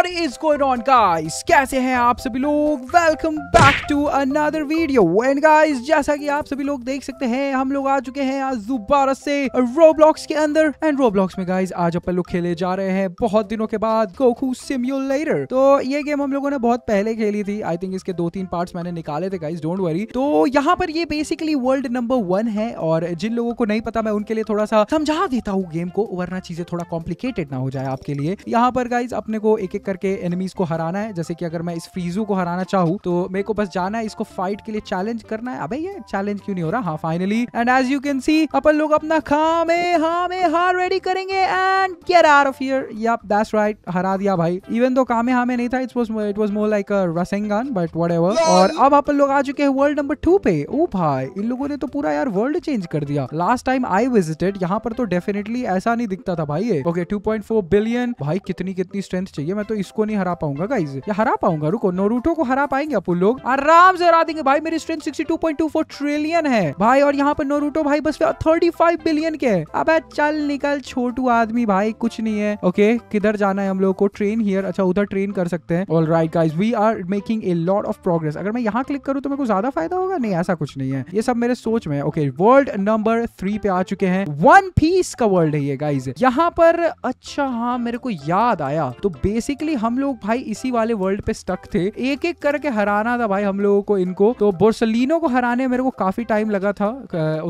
What is going on guys? कैसे हैं आप सभी लोग welcome back to another video and guys जैसा कि आप सभी लोग देख सकते हैं हम लोग आ चुके हैं आज दोबारा से रोब्लॉक्स के अंदर एंड रोब्लॉक्स में गाइज आज अपन लोग खेले जा रहे हैं बहुत दिनों के बाद गोखू सिम्यूलेटर तो ये गेम हम लोगों ने बहुत पहले खेली थी आई थिंक इसके दो तीन पार्ट मैंने निकाले थे गाइज डोंट वरी तो यहाँ पर ये बेसिकली वर्ल्ड नंबर वन है और जिन लोगों को नहीं पता मैं उनके लिए थोड़ा सा समझा देता हूँ गेम को वरना चीजें थोड़ा कॉम्प्लिकेटेड ना हो जाए आपके लिए यहाँ पर गाइज अपने को एक एक करके एनिमीज को हराना है जैसे कि अगर मैं इस फ्रीजू को हराना चाहूँ तो मेरे को बस जाना है इसको फाइट के लिए चैलेंज करना है अबे ये चैलेंज क्यों नहीं हो रहा हाँ finally and as you can see अपन लोग अपना खा में हाँ में हाँ रेडी करेंगे and get out of here yup that's right हरा दिया भाई इवन तो कामे हामे नहीं था it was it was more like a Rasengan but whatever और अब अपन लोग आ चुके हैं वर्ल्ड नंबर 2 पे ओ भाई इन लोगों ने तो पूरा यार वर्ल्ड चेंज कर दिया लास्ट टाइम आई विजिटेड यहाँ पर तो डेफिनेटली ऐसा नहीं दिखता था भाई ये ओके 2.4 बिलियन भाई कितनी कितनी स्ट्रेंथ चाहिए मैं तो इसको नहीं हरा पाऊंगा गाइज या हरा पाऊंगा रुको नोरूटो को हरा पाएंगे आप लोग आराम से हरा देंगे भाई मेरी strength sixty two two point four trillion है भाई और यहाँ पर नोरूटो भाई बस थर्टी फाइव बिलियन के अब चल निकल छोटू आदमी भाई कुछ नहीं है ओके किधर जाना है हम लोग को ट्रेन हियर अच्छा उधर ट्रेन कर सकते हैं all right guys we are making a lot of progress अगर मैं यहाँ क्लिक करूँ तो मेरे को ज्यादा फायदा होगा नहीं ऐसा कुछ नहीं है ये सब मेरे सोच में ओके वर्ल्ड नंबर थ्री पे आ चुके हैं वन पीस का वर्ल्ड है ये गाइज यहाँ पर अच्छा हाँ मेरे को याद आया तो बेसिकली बेसिकली हम लोग भाई इसी वाले वर्ल्ड पे स्टक थे एक एक करके हराना था भाई हम लोगों को इनको तो बोर्सलिनो को हराने मेरे को काफी टाइम लगा था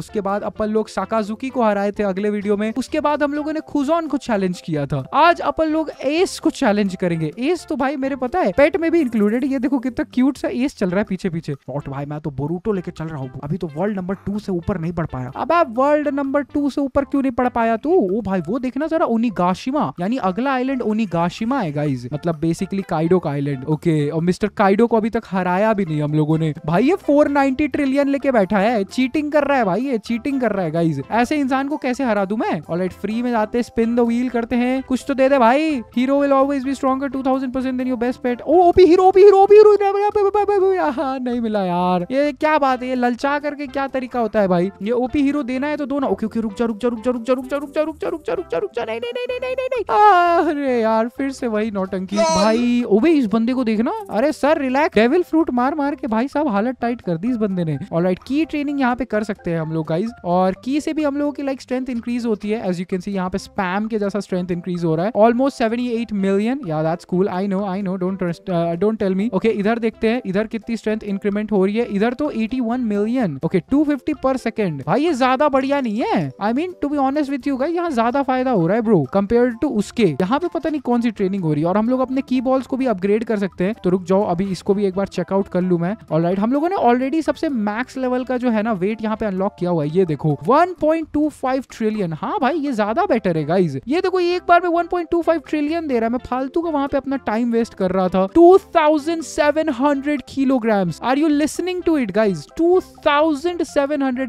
उसके बाद अपन लोग साकाजुकी को हराए थे अगले वीडियो में उसके बाद हम लोगों ने खुजोन को चैलेंज किया था आज अपन लोग एस को चैलेंज करेंगे एस तो भाई मेरे पता है पेट में भी इंक्लूडेड ये देखो कितना क्यूट सा एस चल रहा है पीछे पीछे नॉट भाई मैं तो बोरूटो लेके चल रहा हूँ अभी तो वर्ल्ड नंबर टू से ऊपर नहीं बढ़ पाया अब आप वर्ल्ड नंबर टू से ऊपर क्यों नहीं पढ़ पाया तू ओ भाई वो देखना जरा ओनीगाशिमा यानी अगला आइलैंड ओनीगाशिमा आएगा इस मतलब बेसिकली काइडो का आइलैंड ओके और मिस्टर काइडो को अभी तक हराया भी नहीं हम लोगों ने भाई ये 490 ट्रिलियन लेके बैठा है चीटिंग कर रहा है भाई ये चीटिंग कर रहा है गाइज ऐसे इंसान को कैसे हरा दू मैं और लाइट फ्री में जाते स्पिन द व्हील करते हैं कुछ तो दे दे भाई hero will always be stronger stronger 2000% then you best pet oh OP hero OP hero OP hero नहीं मिला यार ये क्या बात है ये ललचा करके क्या तरीका होता है भाई ये ओपी हीरो देना है तो दो ना ओके ओके रुक जा रुक जा रुक जा रुक जा रुक जा रुक जा रुक जा रुक जा रुक जा नहीं नहीं नहीं नहीं नहीं अरे यार फिर से वही नोट अंकित भाई ओबे इस बंदे को देखना अरे सर रिलैक्स डेविल फ्रूट मार मार के भाई साहब हालत टाइट कर दी इस बंदे ने ऑल राइट की ट्रेनिंग यहाँ पे कर सकते हैं हम लोग गाइज और की से भी हम लोगों की लाइक स्ट्रेंथ इंक्रीज होती है एज यू कैन सी यहाँ पे स्पैम के जैसा स्ट्रेंथ इंक्रीज हो रहा है almost seventy eight million yeah that's cool I know I know don't don't tell me okay इधर देखते हैं इधर कितनी स्ट्रेंथ इंक्रीमेंट हो रही है इधर तो eighty one million okay two fifty per second भाई ये ज्यादा बढ़िया नहीं है I mean to be honest with you guys यहाँ ज्यादा फायदा हो रहा है ब्रो कंपेयर टू उसके यहाँ पे पता नहीं कौन सी ट्रेनिंग हो रही है और हम लोग अपने की बॉल्स को भी अपग्रेड कर सकते हैं तो रुक जाओ अभी इसको भी एक बार चेकआउट कर लू मैं ऑल राइट हम लोगों ने ऑलरेडी सबसे मैक्स लेवल का जो है ना वेट यहाँ पे अनलॉक किया हुआ है ये देखो वन ट्रिलियन हाँ भाई ये ज्यादा बेटर है गाइज ये देखो ये एक बार में वन ट्रिलियन दे रहा है मैं फालतू का वहां पे अपना टाइम वेस्ट कर रहा था two kilograms are you listening to it guys two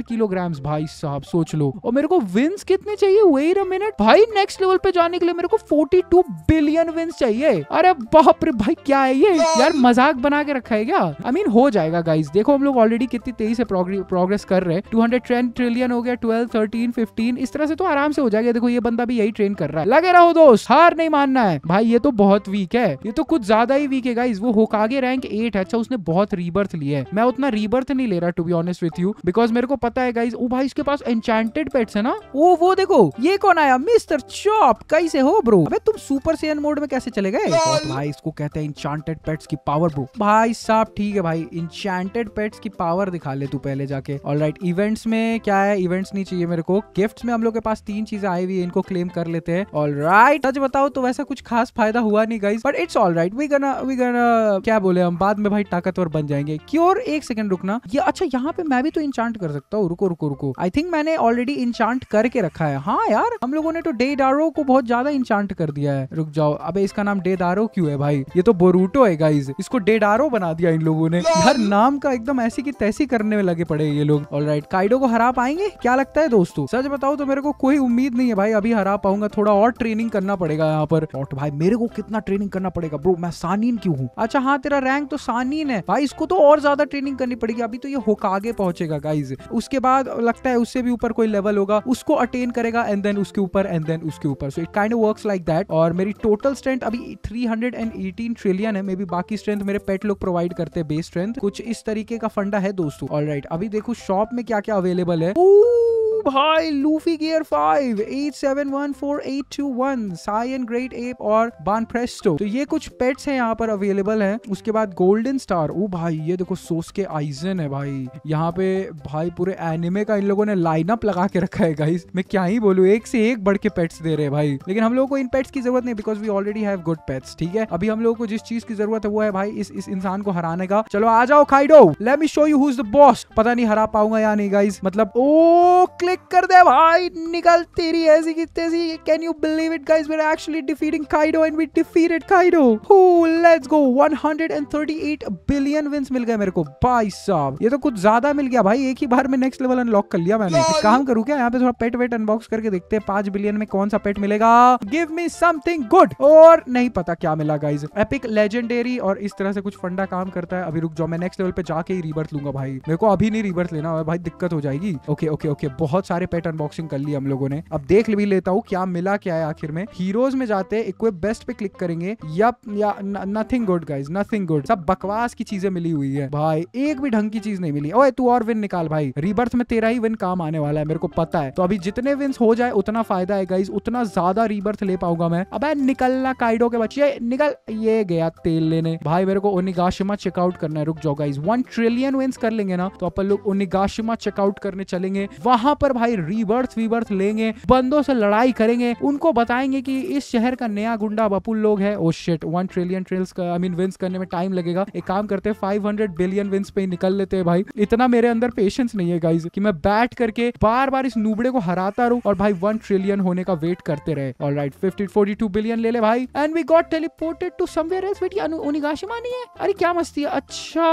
kilograms भाई साहब सोच लो और मेरे को विंस कितने चाहिए वेट अ मिनट भाई नेक्स्ट लेवल पे जाने के लिए मेरे को 42 बिलियन विंस चाहिए ये अरे बाप रे भाई क्या है ये यार मजाक बना के रखा है क्या आई मीन हो जाएगा गाइस देखो हम लोग ऑलरेडी कितनी तेजी से प्रोग्रेस कर रहे हैं टू हंड्रेड ट्रिलियन हो गया ट्वेल्व थर्टीन फिफ्टीन इस तरह से तो आराम से हो जाएगा देखो ये बंदा भी यही ट्रेन कर रहा है लगे रहो दोस्त हार नहीं मानना है भाई ये तो बहुत वीक है ये तो कुछ ज्यादा ही वीक है गाइज वो होकागे रैंक एट है अच्छा उसने बहुत रीबर्थ लिया है मैं उतना रीबर्थ नहीं ले रहा to be honest with you because मेरे को पता है गाइज ओ भाई इसके पास एंचांटेड पेट्स है ना वो वो देखो ये कौन आया मिस्टर चॉप कैसे हो ब्रो अबे तुम सुपर सेन मोड में कैसे चले गए तो भाई इसको कहते हैं इंचांटेड पेट्स की पावर ब्रो भाई साहब ठीक है भाई इंचांटेड पेट्स की पावर दिखा ले तू पहले जाके ऑल राइट इवेंट्स में क्या है इवेंट्स नहीं चाहिए मेरे को गिफ्ट में हम लोग के पास तीन चीजें आई हुई है इनको क्लेम कर लेते हैं ऑल राइट सच बताओ तो वैसा कुछ खास फायदा हुआ नहीं guys but it's all right we gonna we gonna क्या बोले हम बाद में भाई ताकतवर बन जाएंगे क्योर एक सेकंड रुकना ये अच्छा यहाँ पे मैं भी तो इंचांट कर सकता हूँ रुको रुको रुको आई थिंक मैंने ऑलरेडी इंचांट करके रखा है हाँ यार हम लोगों ने तो डे डारो को बहुत ज्यादा इंचांट कर दिया है रुक जाओ अबे इसका नाम डेडारो क्यों है भाई ये तो बोरूटो है गाइज इसको डेडारो बना दिया इन लोगों ने हर नाम का एकदम ऐसी की तैसी करने में लगे पड़े ये लोग ऑल राइट काइडो को हरा पाएंगे क्या लगता है दोस्तों सच बताओ तो मेरे को कोई उम्मीद नहीं है भाई अभी हरा पाऊंगा थोड़ा और ट्रेनिंग करना पड़ेगा यहाँ पर और भाई मेरे को कितना ट्रेनिंग करना पड़ेगा ब्रो मैं सानीन क्यों हूँ अच्छा हाँ तेरा रैंक तो सानीन है भाई इसको तो और ज्यादा ट्रेनिंग करनी पड़ेगी अभी तो ये होकागे पहुंचेगा गाइज उसके बाद लगता है उससे भी ऊपर कोई लेवल होगा उसको अटेन करेगा एंड देन उसके ऊपर एंड देन उसके ऊपर so it kind of works like that और मेरी टोटल स्ट्रेंथ अभी 318 ट्रिलियन है मे बी बाकी स्ट्रेंथ मेरे पेट लोग प्रोवाइड करते हैं बेस स्ट्रेंथ कुछ इस तरीके का फंडा है दोस्तों ऑल right, अभी देखो शॉप में क्या क्या अवेलेबल है Ooh! भाई Luffy gear five eight seven one four eight two one sign great ape और बान प्रेस्टो तो ये कुछ पेट्स हैं यहाँ पर अवेलेबल हैं उसके बाद गोल्डन स्टार ओ भाई ये देखो सोस के आइजन है भाई यहाँ पे भाई पूरे एनिमे का इन लोगों ने लाइनअप लगा के रखा है गाइस मैं क्या ही बोलू एक से एक बढ़ के पेट्स दे रहे हैं भाई लेकिन हम लोग को इन पेट्स की जरूरत नहीं because we already have good pets ठीक है अभी हम लोगों को जिस चीज की जरूरत है वो है भाई इस इस इंसान को हराने का चलो आ जाओ Kaido let me show you who is the boss पता नहीं हरा पाऊंगा या नहीं गाइस मतलब ओ क्लिक क्लिक कर दे भाई निकल तेरी ऐसी की तेजी can you believe it guys we are actually defeating Kaido and we defeated Kaido हु लेट्स गो 138 बिलियन विंस मिल गए मेरे को भाई साहब ये तो कुछ ज्यादा मिल गया भाई एक ही बार में नेक्स्ट लेवल अनलॉक कर लिया मैंने काम करूँ क्या यहां पे थोड़ा पेट वेट अनबॉक्स करके देखते हैं 5 बिलियन में कौन सा पेट मिलेगा गिव मी समथिंग गुड और नहीं पता क्या मिला गाइस एपिक लेजेंडरी और इस तरह से कुछ फंडा काम करता है अभी रुक जाओ मैं नेक्स्ट लेवल पे जाके ही रीबर्थ लूंगा भाई मेरे को अभी नहीं रीबर्थ लेना भाई दिक्कत हो जाएगी ओके ओके ओके बहुत बहुत सारे पेट अनबॉक्सिंग कर ली हम लोगों ने अब देख भी लेता हूँ क्या मिला क्या है आखिर में हीरोज में जाते इक्विप बेस्ट पे क्लिक करेंगे yup yeah nothing good guys nothing good सब बकवास की चीजें मिली हुई है भाई एक भी ढंग की चीज नहीं मिली ओए तू और विन निकाल भाई रिबर्थ में तेरा ही विन काम आने वाला है मेरे को पता है तो अभी जितने विन हो जाए उतना फायदा है गाइज उतना ज्यादा रिबर्थ ले पाऊंगा मैं अब निकलना काइडो के बच्चे निकल ये गया तेल लेने भाई मेरे को ओनिगाशिमा चेकआउट करना है रुक जाओ गाइज वन ट्रिलियन विन्स कर लेंगे ना तो अपन लोग ओनिगाशिमा चेकआउट करने चलेंगे वहां पर पर भाई रिवर्स विवर्स लेंगे बंदों से लड़ाई करेंगे उनको बताएंगे कि इस शहर का नया गुंडा बपुल लोग है oh shit one trillion trails I mean wins करने में टाइम लगेगा एक काम करते फाइव हंड्रेड बिलियन विंस पे निकल लेते हैं भाई इतना मेरे अंदर पेशेंस नहीं है गाइज की मैं बैठ करके बार बार इस नूबड़े को हराता रहूं और भाई वन ट्रिलियन होने का वेट करते रहे और राइट फिफ्टी बिलियन ले ले भाई and we got teleported to somewhere else wait Onigashima नहीं है अरे क्या मस्ती है अच्छा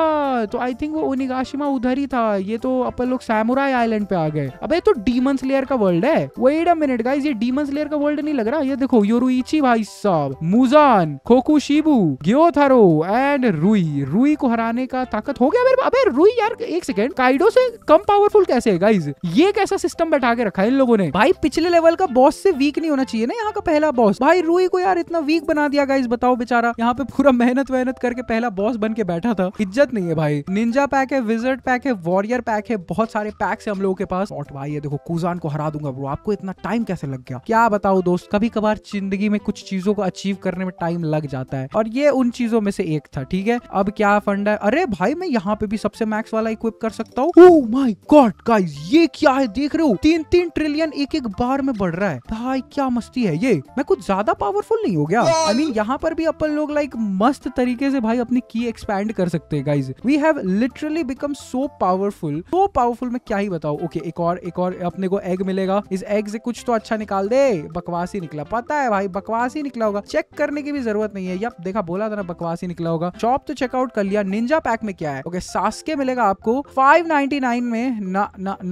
तो आई थिंक वो उनिगाशिमा उधर ही था ये तो अपन लोग सैमुराई आइलैंड पे आ गए अबे तो डीमन स्लेयर का वर्ल्ड है वेट अ मिनट गाइस ये डीमन स्लेयर का वर्ल्ड नहीं लग रहा ये देखो योरुइची भाई साहब मुजान खोकुशिबू ग्योथारो एंड रुई रुई को हराने का ताकत हो गया मेरे अबे रुई यार एक सेकंड काइडो से कम पावरफुल कैसे है गाइस ये कैसा सिस्टम बैठा के रखा है इन लोगों ने भाई पिछले लेवल का बॉस से वीक नहीं होना चाहिए ना यहाँ का पहला बॉस भाई रुई को यार इतना वीक बना दिया गाइस बताओ बेचारा यहाँ पे पूरा मेहनत वेहनत करके पहला बॉस बन के बैठा था इज्जत नहीं है भाई निंजा पैक है विजर्ड पैक है वॉरियर पैक है बहुत सारे पैक है हम लोगों के पास भाई है देखो कुजान को हरा दूंगा ब्रो आपको इतना टाइम कैसे लग गया क्या बताओ दोस्त कभी कभार जिंदगी में कुछ चीजों को अचीव करने में टाइम लग जाता है और ये उन चीजों में से एक था ठीक है अब क्या फंड है अरे भाई मैं यहाँ पे भी सबसे मैक्स वाला इक्विप कर सकता हूँ माई गॉड गाइज ये क्या है देख रहे हो तीन तीन ट्रिलियन एक एक बार में बढ़ रहा है भाई क्या मस्ती है ये मैं कुछ ज्यादा पावरफुल नहीं हो गया आई मीन यहाँ पर भी अपन लोग लाइक मस्त तरीके से भाई अपनी की एक्सपैंड कर सकते हैं guys we have literally become so powerful so powerful मैं क्या ही बताऊ ओके okay, एक और एक और और अपने को एग मिलेगा इस एग से कुछ तो अच्छा निकाल दे बकवास ही निकला पता है भाई बकवास ही निकला होगा चेक करने की भी जरूरत नहीं है यप देखा बोला था ना बकवास ही निकला होगा शॉप तो चेकआउट कर लिया निंजा पैक में क्या है ओके सासके मिलेगा आपको 599 में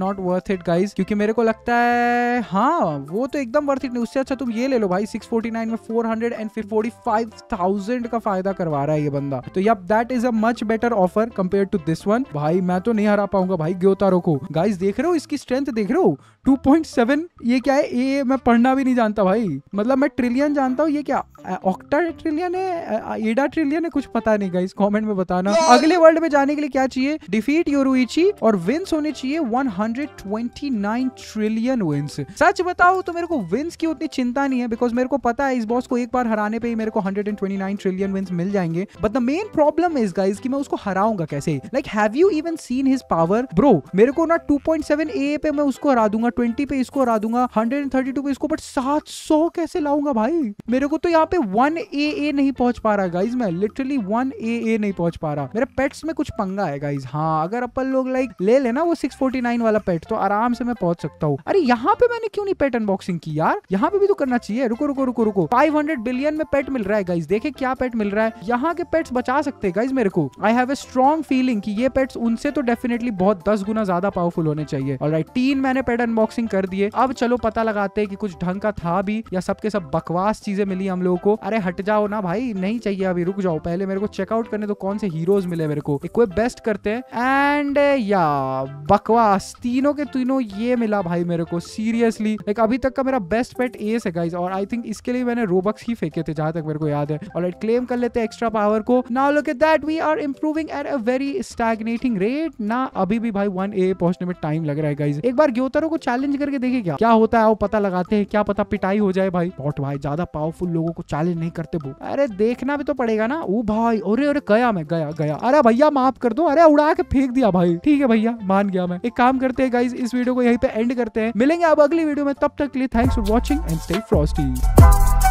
नॉट वर्थ इट गाइज क्योंकि मेरे को लगता है हाँ वो तो एकदम वर्थ इट नहीं उससे अच्छा तुम ये ले लो भाई 649 में 400 एंड फिर 45,000 का फायदा करवा रहा है ये बंदा तो yup that is a much better offer compare to this one भाई मैं तो नहीं हरा पाऊंगा भाई ग्योतारो रोको गाइज देख रहे हो इसकी स्ट्रेंथ देख रहे हो 2.7 ये क्या है ये मैं पढ़ना भी नहीं जानता भाई मतलब मैं ट्रिलियन जानता हूँ ये क्या ऑक्टा ट्रिलियन है एडा ट्रिलियन है कुछ पता नहीं गाइस कमेंट में बताना अगले वर्ल्ड में जाने के लिए क्या चाहिए डिफीट योरुइची और विंस होने चाहिए 129 ट्रिलियन विंस सच बताओ तो मेरे को विंस की उतनी चिंता नहीं है बिकॉज मेरे को पता है इस बॉस को एक बार हराने पे ही मेरे को 129 ट्रिलियन विंस मिल जाएंगे but the main problem is guys कि मैं उसको हराऊंगा कैसे like have you even seen his power bro मेरे को ना 2.7 ए पे मैं मैं उसको हरा दूंगा ट्वेंटी पे इसको हरा दूंगा हंड्रेड एंड थर्टी टू पे इसको बट सात सौ कैसे लाऊंगा भाई मेरे को तो यहाँ पे वन ए ए नहीं पहुंच पा रहा गाइज मैं लिटरली वन ए ए नहीं पहुंच पा रहा मेरे पेट्स में कुछ पंगा है गाइज हाँ अगर अपन लोग लाइक ले लेना वो सिक्स फोर्टी नाइन वाला पेट तो आराम से मैं पहुंच सकता हूँ अरे यहाँ पे मैंने क्यों नहीं पेट अनबॉक्सिंग की यार यहाँ पे भी तो करना चाहिए रुको रुको रुको रुको फाइव हंड्रेड बिलियन में पेट मिल रहा है गाइज देखे क्या पेट मिल रहा है यहाँ के पेट्स बचा सकते हैं गाइज मेरे को I have a strong feeling की ये पेट्स उनसे तो डेफिनेटली बहुत दस गुना ज्यादा पावरफुल होने चाहिए और राइट तीन तीन मैंने पेड अनबॉक्सिंग कर दिए अब चलो पता लगाते हैं कि कुछ ढंग का था भी या सबके सब बकवास चीजें मिली हम लोगों को अरे हट जाओ ना भाई नहीं चाहिए अभी रुक जाओ पहले मेरे को चेकआउट करने तो कौन से हीरोज मिले मेरे को एक बेस्ट करते हैं एंड या बकवास तीनों के तीनों ये मिला भाई मेरे को सीरियसली लाइक अभी तक का मेरा बेस्ट पेट एस है गाइज और आई थिंक इसके लिए मैंने रोबक्स ही फेंके थे जहां तक मेरे को याद है और लाइट क्लेम कर लेते हैं एक्स्ट्रा पावर को now look at that we are improving at a very stagnating rate ना अभी भी भाई वन ए पहुंचने में टाइम लग रहा है गाइज एक बार बार ग्योतरो को चैलेंज करके देखे क्या क्या होता है वो पता लगाते हैं क्या पता पिटाई हो जाए भाई बॉट भाई ज्यादा पावरफुल लोगों को चैलेंज नहीं करते वो अरे देखना भी तो पड़ेगा ना वो भाई अरे अरे गया मैं गया गया अरे भैया माफ कर दो अरे उड़ा के फेंक दिया भाई ठीक है भैया मान गया मैं एक काम करते हैं गाइज इस वीडियो को यहीं पे एंड करते हैं मिलेंगे आप अगली वीडियो में तब तक के लिए thanks for watching and stay Frosty